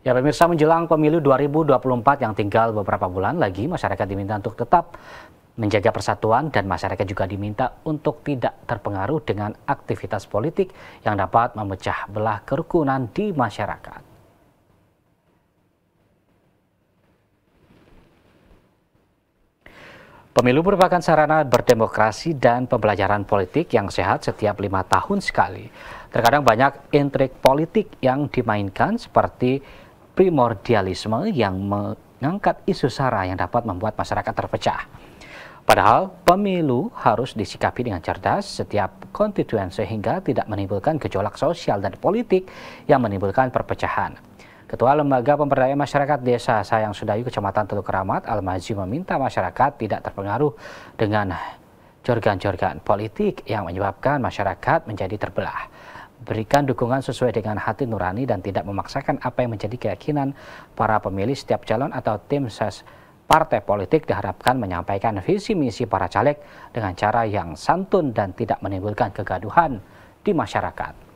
Ya pemirsa menjelang pemilu 2024 yang tinggal beberapa bulan lagi masyarakat diminta untuk tetap menjaga persatuan dan masyarakat juga diminta untuk tidak terpengaruh dengan aktivitas politik yang dapat memecah belah kerukunan di masyarakat. Pemilu merupakan sarana berdemokrasi dan pembelajaran politik yang sehat setiap lima tahun sekali. Terkadang banyak intrik politik yang dimainkan seperti primordialisme yang mengangkat isu sara yang dapat membuat masyarakat terpecah. Padahal pemilu harus disikapi dengan cerdas setiap konstituen sehingga tidak menimbulkan gejolak sosial dan politik yang menimbulkan perpecahan. Ketua Lembaga Pemberdayaan Masyarakat Desa Sayang Sudayu Kecamatan Teluk Keramat Almazi meminta masyarakat tidak terpengaruh dengan jorgan-jorgan politik yang menyebabkan masyarakat menjadi terbelah berikan dukungan sesuai dengan hati nurani dan tidak memaksakan apa yang menjadi keyakinan para pemilih setiap calon atau tim ses partai politik diharapkan menyampaikan visi misi para caleg dengan cara yang santun dan tidak menimbulkan kegaduhan di masyarakat.